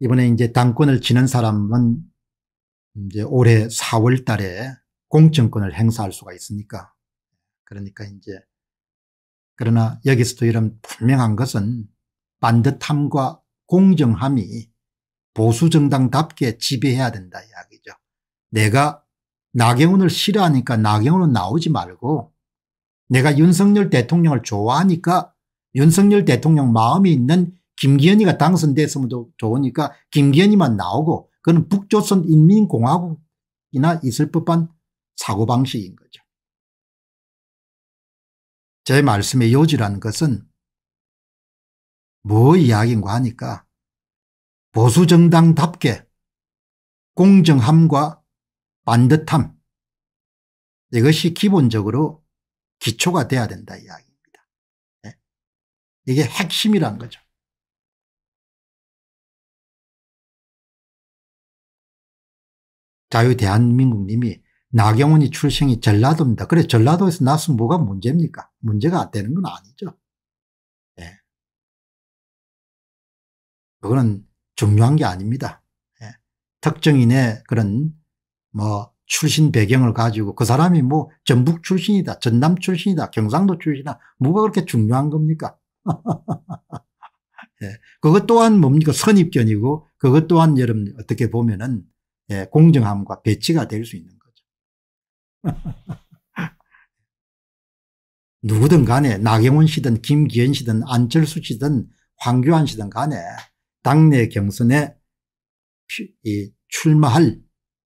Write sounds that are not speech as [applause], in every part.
이번에 이제 당권을 지는 사람은 이제 올해 4월 달에 공정권을 행사할 수가 있으니까 그러니까 이제 그러나 여기서도 이런 분명한 것은 반듯함과 공정함이 보수정당답게 지배해야 된다 이야기죠. 내가 나경원을 싫어하니까 나경원은 나오지 말고 내가 윤석열 대통령을 좋아하니까 윤석열 대통령 마음이 있는 김기현이가 당선됐으면 좋으니까 김기현이만 나오고 그건 북조선 인민공화국이나 있을 법한 사고방식인 거죠. 제 말씀의 요지라는 것은 뭐 이야기인가 하니까 보수정당답게 공정함과 반듯함 이것이 기본적으로 기초가 돼야 된다 이야기입니다. 예? 이게 핵심이란 거죠. 자유 대한민국님이 나경원이 출생이 전라도입니다. 그래 전라도에서 낳으 뭐가 문제입니까? 문제가 안 되는 건 아니죠. 예. 그거는 중요한 게 아닙니다. 예. 특정인의 그런 뭐 출신 배경을 가지고 그 사람이 뭐 전북 출신이다 전남 출신이다 경상도 출신이다 뭐가 그렇게 중요한 겁니까? [laughs] 예. 그것 또한 뭡니까 선입견이고 그것 또한 여러분 어떻게 보면은 예, 공정함과 배치가 될 수 있는 거죠. [laughs] 누구든 간에 나경원 씨든 김기현 씨든 안철수 씨든 황교안 씨든 간에 당내 경선에 출마할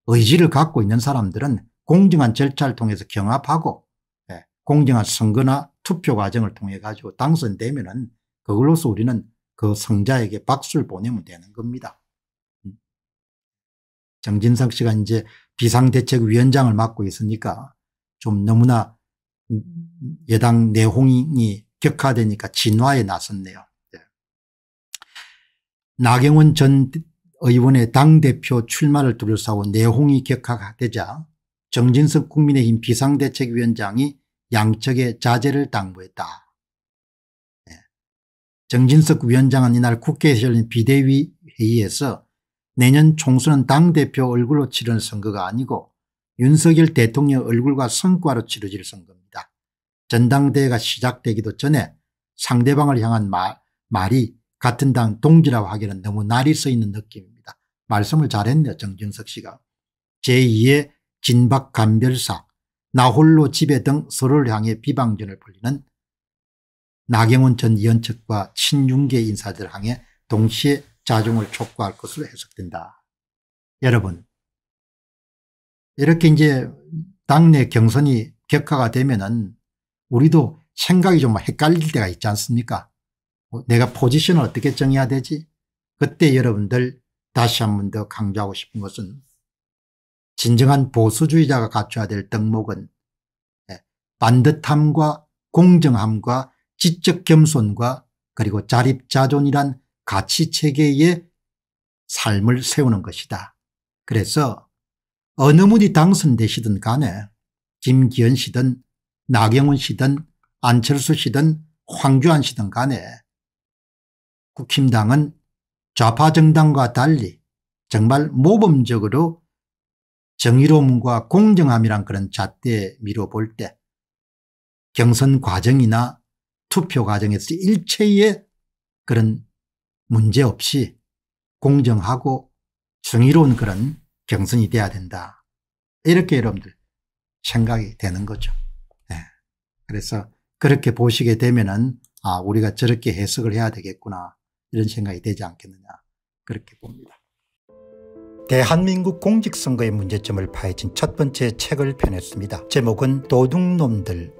의지를 갖고 있는 사람들은 공정한 절차를 통해서 경합하고 예, 공정한 선거나 투표 과정을 통해 가지고 당선되면 은 그걸로서 우리는 그 성자에게 박수를 보내면 되는 겁니다. 정진석 씨가 이제 비상대책위원장을 맡고 있으니까 좀 너무나 여당 내홍이 격화되니까 진화에 나섰네요. 예. 나경원 전 의원의 당대표 출마를 둘러싸고 내홍이 격화되자 정진석 국민의힘 비상대책위원장이 양측의 자제를 당부했다. 예. 정진석 위원장은 이날 국회에 열린 비대위 회의에서 내년 총선은 당대표 얼굴로 치르는 선거가 아니고 윤석열 대통령 얼굴과 성과로 치러질 선거입니다. 전당대회가 시작되기도 전에 상대방을 향한 말, 말이 같은 당 동지라고 하기에는 너무 날이 서 있는 느낌입니다. 말씀을 잘했네요 정준석 씨가. 제2의 진박감별사 나홀로 지배 등 서로를 향해 비방전을 벌리는 나경원 전 의원 측과 친윤계 인사들 향해 동시에 자중을 촉구할 것으로 해석된다. 여러분, 이렇게 이제 당내 경선이 격화가 되면은 우리도 생각이 좀 헷갈릴 때가 있지 않습니까? 어, 내가 포지션을 어떻게 정해야 되지? 그때 여러분들 다시 한 번 더 강조하고 싶은 것은 진정한 보수주의자가 갖춰야 될 덕목은 예, 반듯함과 공정함과 지적 겸손과 그리고 자립자존이란 가치 체계의 삶을 세우는 것이다. 그래서 어느 분이 당선되시든 간에 김기현 씨든 나경원 씨든 안철수 씨든 황교안 씨든 간에 국힘당은 좌파 정당과 달리 정말 모범적으로 정의로움과 공정함이란 그런 잣대에 미뤄볼 때 경선 과정이나 투표 과정에서 일체의 그런 문제없이 공정하고 정의로운 그런 경선이 돼야 된다. 이렇게 여러분들 생각이 되는 거죠. 네. 그래서 그렇게 보시게 되면은 아 우리가 저렇게 해석을 해야 되겠구나 이런 생각이 되지 않겠느냐 그렇게 봅니다. 대한민국 공직선거의 문제점을 파헤친 첫 번째 책을 펴냈습니다. 제목은 도둑놈들